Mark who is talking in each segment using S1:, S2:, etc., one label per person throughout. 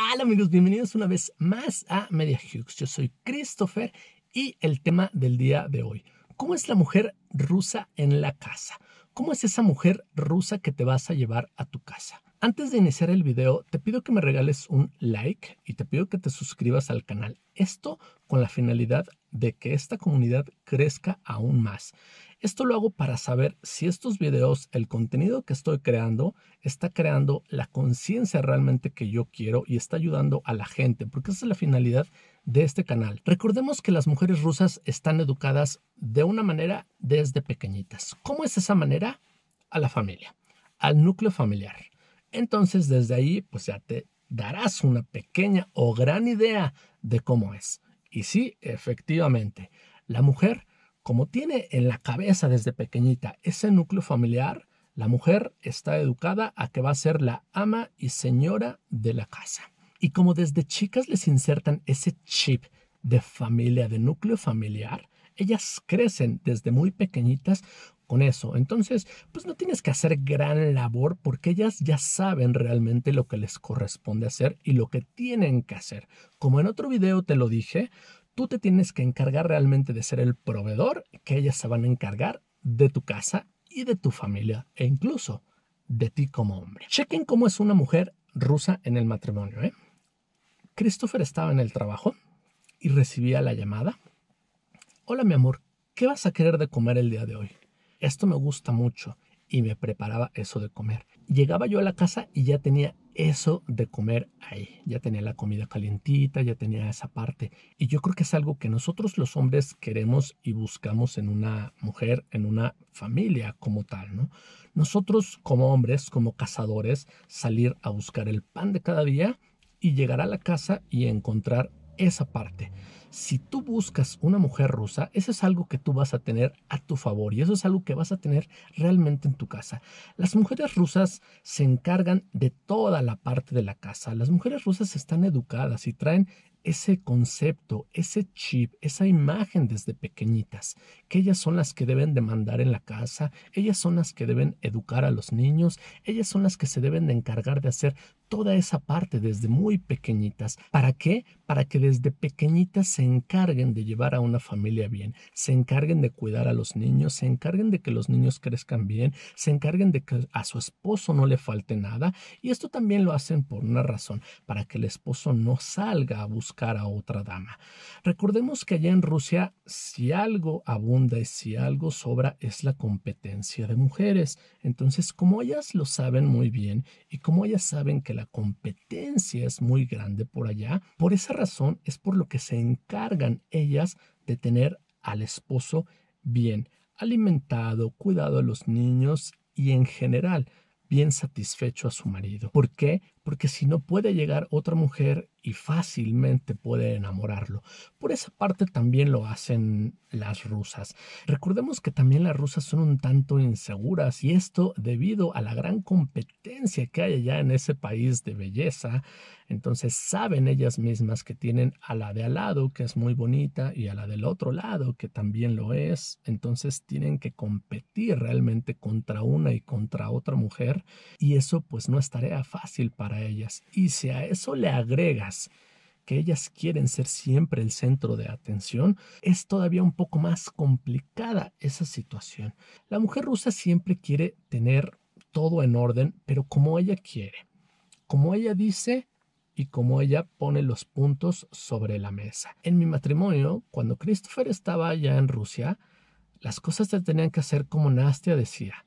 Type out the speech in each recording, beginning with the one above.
S1: ¡Hola amigos? Bienvenidos una vez más a Media Hughes. Yo soy Christopher y el tema del día de hoy. ¿Cómo es la mujer rusa en la casa? ¿Cómo es esa mujer rusa que te vas a llevar a tu casa? Antes de iniciar el video, te pido que me regales un like y te pido que te suscribas al canal. Esto con la finalidad de que esta comunidad crezca aún más. Esto lo hago para saber si estos videos, el contenido que estoy creando, está creando la conciencia realmente que yo quiero y está ayudando a la gente, porque esa es la finalidad de este canal. Recordemos que las mujeres rusas están educadas de una manera desde pequeñitas. ¿Cómo es esa manera? A la familia, al núcleo familiar. Entonces, desde ahí, pues ya te darás una pequeña o gran idea de cómo es. Y sí, efectivamente, la mujer, como tiene en la cabeza desde pequeñita ese núcleo familiar, la mujer está educada a que va a ser la ama y señora de la casa. Y como desde chicas les insertan ese chip de familia, de núcleo familiar, ellas crecen desde muy pequeñitas con eso. Entonces, pues no tienes que hacer gran labor porque ellas ya saben realmente lo que les corresponde hacer y lo que tienen que hacer. Como en otro video te lo dije, tú te tienes que encargar realmente de ser el proveedor que ellas se van a encargar de tu casa y de tu familia e incluso de ti como hombre. Chequen cómo es una mujer rusa en el matrimonio. ¿eh? Christopher estaba en el trabajo y recibía la llamada. Hola mi amor, ¿qué vas a querer de comer el día de hoy? esto me gusta mucho y me preparaba eso de comer. Llegaba yo a la casa y ya tenía eso de comer ahí, ya tenía la comida calientita, ya tenía esa parte. Y yo creo que es algo que nosotros los hombres queremos y buscamos en una mujer, en una familia como tal, ¿no? Nosotros como hombres, como cazadores, salir a buscar el pan de cada día y llegar a la casa y encontrar esa parte. Si tú buscas una mujer rusa, eso es algo que tú vas a tener a tu favor y eso es algo que vas a tener realmente en tu casa. Las mujeres rusas se encargan de toda la parte de la casa. Las mujeres rusas están educadas y traen ese concepto, ese chip, esa imagen desde pequeñitas, que ellas son las que deben de mandar en la casa, ellas son las que deben educar a los niños, ellas son las que se deben de encargar de hacer toda esa parte desde muy pequeñitas. ¿Para qué? Para que desde pequeñitas se encarguen de llevar a una familia bien, se encarguen de cuidar a los niños, se encarguen de que los niños crezcan bien, se encarguen de que a su esposo no le falte nada. Y esto también lo hacen por una razón, para que el esposo no salga a buscar a otra dama. Recordemos que allá en Rusia, si algo abunda y si algo sobra, es la competencia de mujeres. Entonces, como ellas lo saben muy bien y como ellas saben que la competencia es muy grande por allá. Por esa razón es por lo que se encargan ellas de tener al esposo bien alimentado, cuidado a los niños y en general bien satisfecho a su marido. ¿Por qué? porque si no puede llegar otra mujer y fácilmente puede enamorarlo. Por esa parte también lo hacen las rusas. Recordemos que también las rusas son un tanto inseguras y esto debido a la gran competencia que hay allá en ese país de belleza. Entonces saben ellas mismas que tienen a la de al lado que es muy bonita y a la del otro lado que también lo es. Entonces tienen que competir realmente contra una y contra otra mujer y eso pues no es tarea fácil para ellas. Y si a eso le agregas que ellas quieren ser siempre el centro de atención, es todavía un poco más complicada esa situación. La mujer rusa siempre quiere tener todo en orden, pero como ella quiere, como ella dice y como ella pone los puntos sobre la mesa. En mi matrimonio, cuando Christopher estaba ya en Rusia, las cosas se tenían que hacer como Nastia decía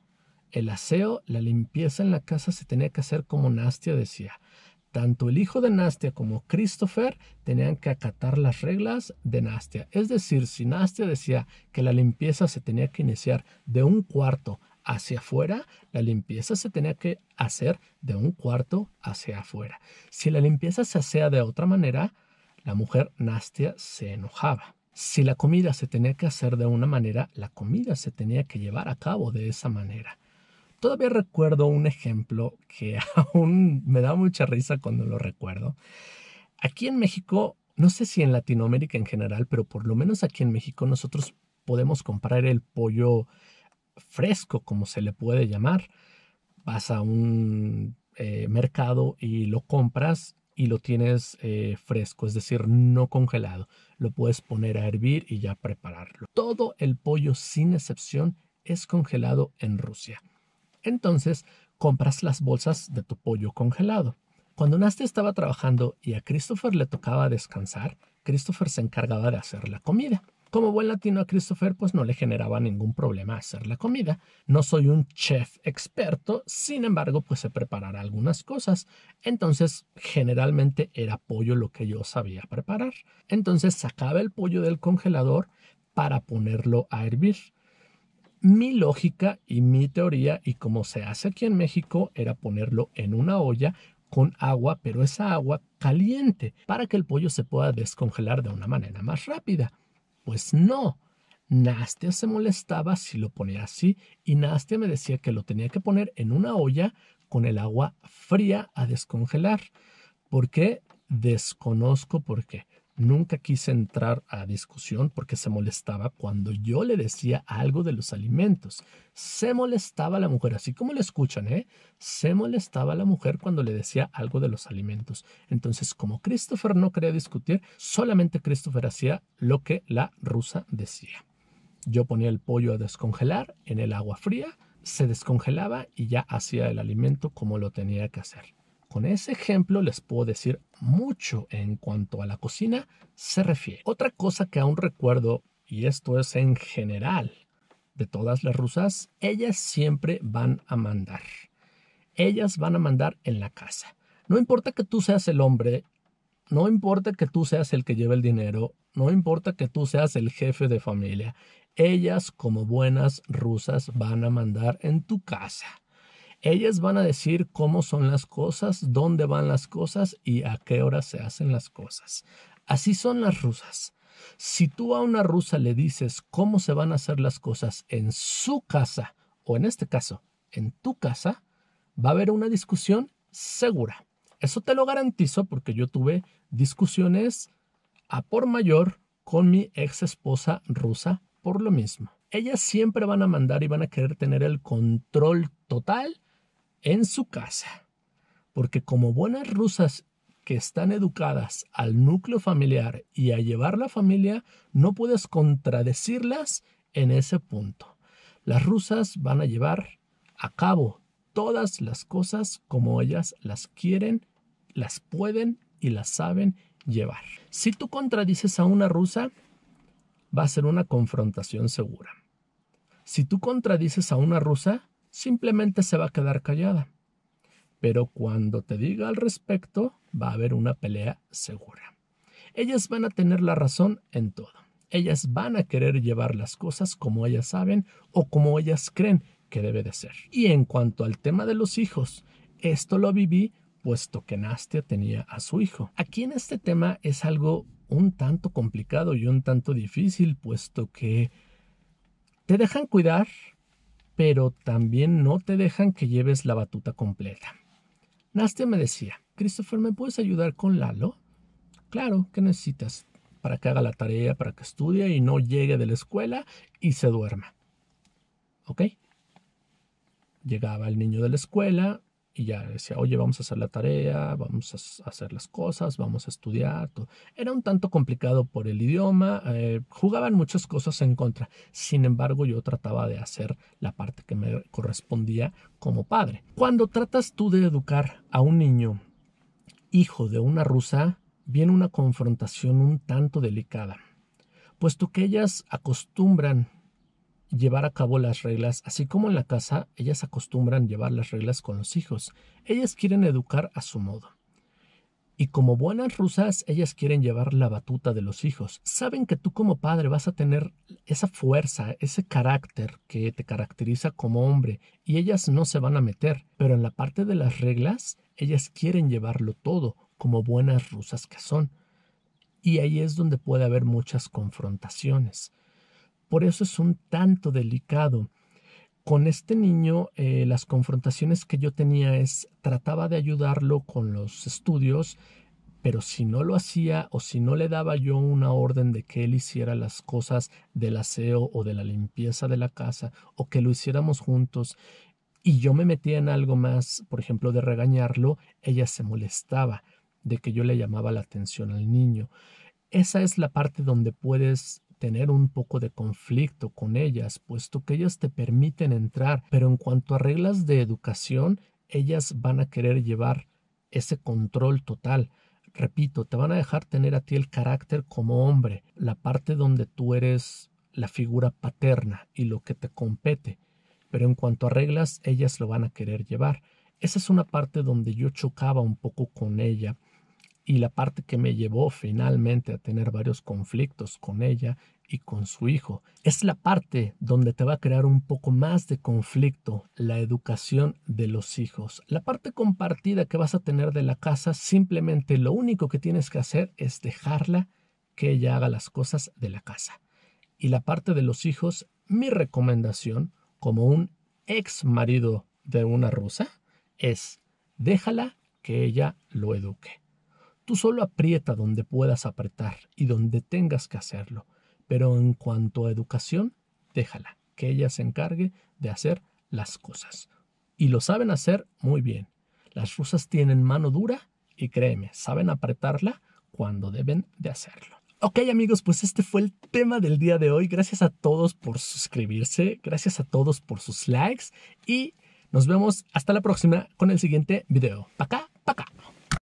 S1: el aseo, la limpieza en la casa se tenía que hacer como Nastia decía. Tanto el hijo de Nastia como Christopher tenían que acatar las reglas de Nastia. Es decir, si Nastia decía que la limpieza se tenía que iniciar de un cuarto hacia afuera, la limpieza se tenía que hacer de un cuarto hacia afuera. Si la limpieza se hacía de otra manera, la mujer Nastia se enojaba. Si la comida se tenía que hacer de una manera, la comida se tenía que llevar a cabo de esa manera. Todavía recuerdo un ejemplo que aún me da mucha risa cuando lo recuerdo. Aquí en México, no sé si en Latinoamérica en general, pero por lo menos aquí en México nosotros podemos comprar el pollo fresco, como se le puede llamar. Vas a un eh, mercado y lo compras y lo tienes eh, fresco, es decir, no congelado. Lo puedes poner a hervir y ya prepararlo. Todo el pollo, sin excepción, es congelado en Rusia. Entonces, compras las bolsas de tu pollo congelado. Cuando Nasty estaba trabajando y a Christopher le tocaba descansar, Christopher se encargaba de hacer la comida. Como buen latino a Christopher, pues no le generaba ningún problema hacer la comida. No soy un chef experto, sin embargo, pues se preparará algunas cosas. Entonces, generalmente era pollo lo que yo sabía preparar. Entonces, sacaba el pollo del congelador para ponerlo a hervir mi lógica y mi teoría, y como se hace aquí en México, era ponerlo en una olla con agua, pero esa agua caliente, para que el pollo se pueda descongelar de una manera más rápida. Pues no. Nastia se molestaba si lo ponía así y Nastia me decía que lo tenía que poner en una olla con el agua fría a descongelar. ¿Por qué? Desconozco por qué. Nunca quise entrar a discusión porque se molestaba cuando yo le decía algo de los alimentos. Se molestaba la mujer, así como le escuchan, ¿eh? Se molestaba la mujer cuando le decía algo de los alimentos. Entonces, como Christopher no quería discutir, solamente Christopher hacía lo que la rusa decía. Yo ponía el pollo a descongelar en el agua fría, se descongelaba y ya hacía el alimento como lo tenía que hacer. Con ese ejemplo les puedo decir mucho en cuanto a la cocina se refiere. Otra cosa que aún recuerdo, y esto es en general de todas las rusas, ellas siempre van a mandar. Ellas van a mandar en la casa. No importa que tú seas el hombre, no importa que tú seas el que lleve el dinero, no importa que tú seas el jefe de familia, ellas como buenas rusas van a mandar en tu casa. Ellas van a decir cómo son las cosas, dónde van las cosas y a qué hora se hacen las cosas. Así son las rusas. Si tú a una rusa le dices cómo se van a hacer las cosas en su casa, o en este caso, en tu casa, va a haber una discusión segura. Eso te lo garantizo porque yo tuve discusiones a por mayor con mi ex esposa rusa por lo mismo. Ellas siempre van a mandar y van a querer tener el control total en su casa, porque como buenas rusas que están educadas al núcleo familiar y a llevar la familia, no puedes contradecirlas en ese punto. Las rusas van a llevar a cabo todas las cosas como ellas las quieren, las pueden y las saben llevar. Si tú contradices a una rusa, va a ser una confrontación segura. Si tú contradices a una rusa, simplemente se va a quedar callada. Pero cuando te diga al respecto, va a haber una pelea segura. Ellas van a tener la razón en todo. Ellas van a querer llevar las cosas como ellas saben o como ellas creen que debe de ser. Y en cuanto al tema de los hijos, esto lo viví puesto que Nastia tenía a su hijo. Aquí en este tema es algo un tanto complicado y un tanto difícil, puesto que te dejan cuidar pero también no te dejan que lleves la batuta completa. Nastia me decía, Christopher, ¿me puedes ayudar con Lalo? Claro, ¿qué necesitas? Para que haga la tarea, para que estudie y no llegue de la escuela y se duerma. ¿Ok? Llegaba el niño de la escuela, y ya decía, oye, vamos a hacer la tarea, vamos a hacer las cosas, vamos a estudiar. Era un tanto complicado por el idioma, eh, jugaban muchas cosas en contra. Sin embargo, yo trataba de hacer la parte que me correspondía como padre. Cuando tratas tú de educar a un niño hijo de una rusa, viene una confrontación un tanto delicada, puesto que ellas acostumbran llevar a cabo las reglas, así como en la casa ellas acostumbran llevar las reglas con los hijos. Ellas quieren educar a su modo. Y como buenas rusas, ellas quieren llevar la batuta de los hijos. Saben que tú como padre vas a tener esa fuerza, ese carácter que te caracteriza como hombre, y ellas no se van a meter. Pero en la parte de las reglas, ellas quieren llevarlo todo, como buenas rusas que son. Y ahí es donde puede haber muchas confrontaciones. Por eso es un tanto delicado. Con este niño, eh, las confrontaciones que yo tenía es, trataba de ayudarlo con los estudios, pero si no lo hacía o si no le daba yo una orden de que él hiciera las cosas del aseo o de la limpieza de la casa o que lo hiciéramos juntos y yo me metía en algo más, por ejemplo, de regañarlo, ella se molestaba de que yo le llamaba la atención al niño. Esa es la parte donde puedes tener un poco de conflicto con ellas, puesto que ellas te permiten entrar, pero en cuanto a reglas de educación, ellas van a querer llevar ese control total. Repito, te van a dejar tener a ti el carácter como hombre, la parte donde tú eres la figura paterna y lo que te compete, pero en cuanto a reglas, ellas lo van a querer llevar. Esa es una parte donde yo chocaba un poco con ella, y la parte que me llevó finalmente a tener varios conflictos con ella y con su hijo. Es la parte donde te va a crear un poco más de conflicto la educación de los hijos. La parte compartida que vas a tener de la casa, simplemente lo único que tienes que hacer es dejarla que ella haga las cosas de la casa. Y la parte de los hijos, mi recomendación como un ex marido de una rusa es déjala que ella lo eduque. Tú solo aprieta donde puedas apretar y donde tengas que hacerlo, pero en cuanto a educación, déjala, que ella se encargue de hacer las cosas. Y lo saben hacer muy bien. Las rusas tienen mano dura y créeme, saben apretarla cuando deben de hacerlo. Ok amigos, pues este fue el tema del día de hoy. Gracias a todos por suscribirse, gracias a todos por sus likes y nos vemos hasta la próxima con el siguiente video. Pa' acá, pa' acá.